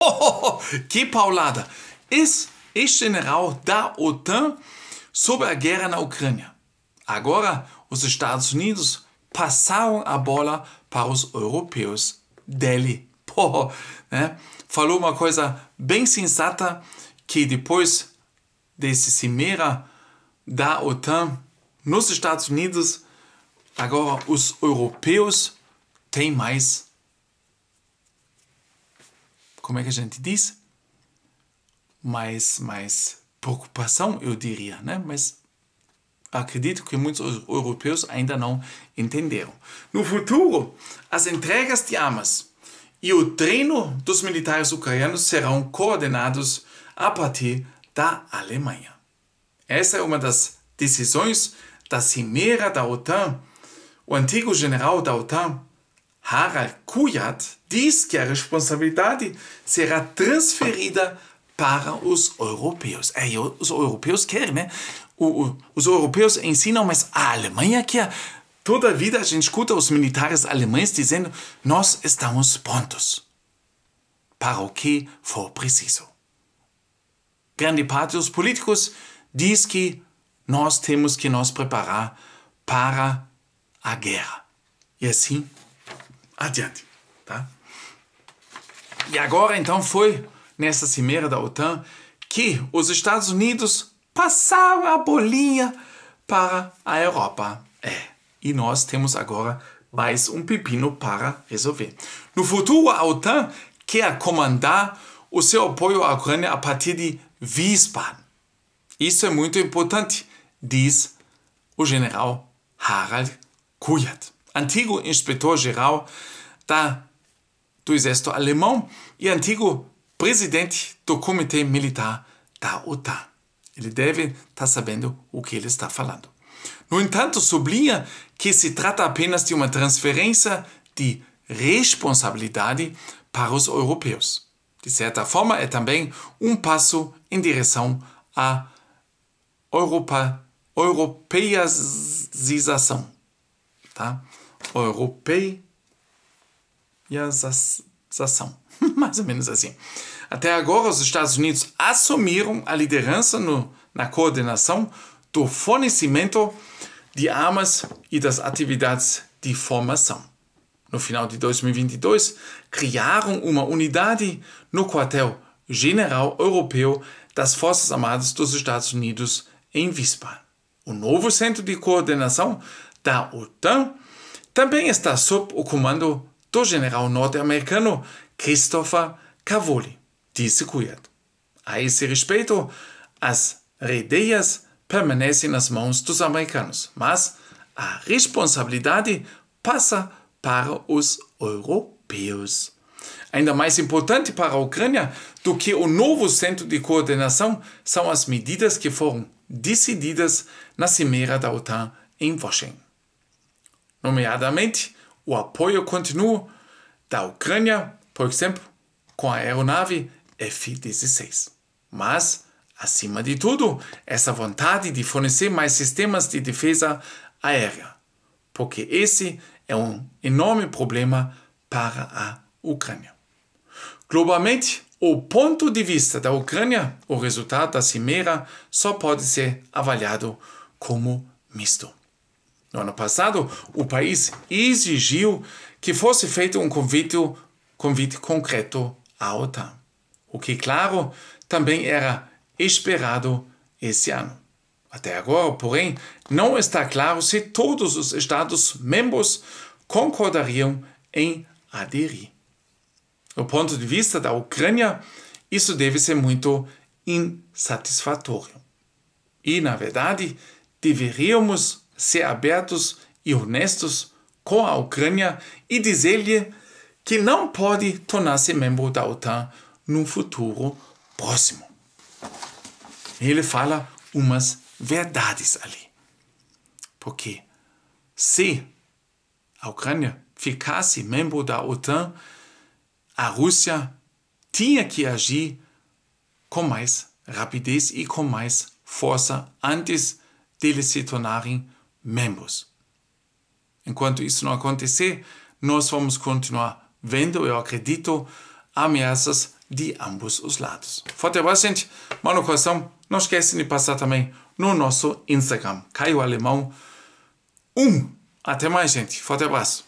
Oh, que paulada! ex general da OTAN sobre a guerra na Ucrânia. Agora, os Estados Unidos passaram a bola para os europeus dele. Pô, né? Falou uma coisa bem sensata que depois desse cimeira da OTAN nos Estados Unidos, agora os europeus têm mais como é que a gente diz? Mais, mais preocupação, eu diria, né? Mas acredito que muitos europeus ainda não entenderam. No futuro, as entregas de armas e o treino dos militares ucranianos serão coordenados a partir da Alemanha. Essa é uma das decisões da cimeira da OTAN. O antigo general da OTAN, Harald Kujat diz que a responsabilidade será transferida para os europeus. É, os europeus querem, né? O, o, os europeus ensinam, mas a Alemanha quer. É, toda vida a gente escuta os militares alemães dizendo: nós estamos prontos para o que for preciso. Grande parte dos políticos diz que nós temos que nos preparar para a guerra. E assim adiante. Tá? E agora então foi nessa cimeira da OTAN que os Estados Unidos passaram a bolinha para a Europa. É, e nós temos agora mais um pepino para resolver. No futuro, a OTAN quer comandar o seu apoio à Ucrânia a partir de Wiesbaden. Isso é muito importante, diz o general Harald Kujat antigo inspetor-geral do exército alemão e antigo presidente do comitê militar da OTAN. Ele deve estar tá sabendo o que ele está falando. No entanto, sublinha que se trata apenas de uma transferência de responsabilidade para os europeus. De certa forma, é também um passo em direção à Europa, europeização. Tá? europeização. Mais ou menos assim. Até agora, os Estados Unidos assumiram a liderança no, na coordenação do fornecimento de armas e das atividades de formação. No final de 2022, criaram uma unidade no quartel-general europeu das Forças Armadas dos Estados Unidos em Wiesbaden. O novo centro de coordenação da OTAN também está sob o comando do general norte-americano Christopher Cavoli, disse Cuyat. A esse respeito, as redeias permanecem nas mãos dos americanos, mas a responsabilidade passa para os europeus. Ainda mais importante para a Ucrânia do que o novo centro de coordenação são as medidas que foram decididas na cimeira da OTAN em Washington nomeadamente o apoio contínuo da Ucrânia, por exemplo, com a aeronave F-16. Mas, acima de tudo, essa vontade de fornecer mais sistemas de defesa aérea, porque esse é um enorme problema para a Ucrânia. Globalmente, o ponto de vista da Ucrânia, o resultado da cimeira, só pode ser avaliado como misto. No ano passado, o país exigiu que fosse feito um convite, convite concreto à OTAN, o que, claro, também era esperado esse ano. Até agora, porém, não está claro se todos os Estados-membros concordariam em aderir. Do ponto de vista da Ucrânia, isso deve ser muito insatisfatório. E, na verdade, deveríamos ser abertos e honestos com a Ucrânia e dizer-lhe que não pode tornar-se membro da OTAN num futuro próximo. Ele fala umas verdades ali. Porque se a Ucrânia ficasse membro da OTAN, a Rússia tinha que agir com mais rapidez e com mais força antes deles se tornarem membros. Enquanto isso não acontecer, nós vamos continuar vendo, eu acredito, ameaças de ambos os lados. Forte abraço, gente. Mano coração, não esquecem de passar também no nosso Instagram, Caio Alemão 1. Até mais, gente. Forte abraço.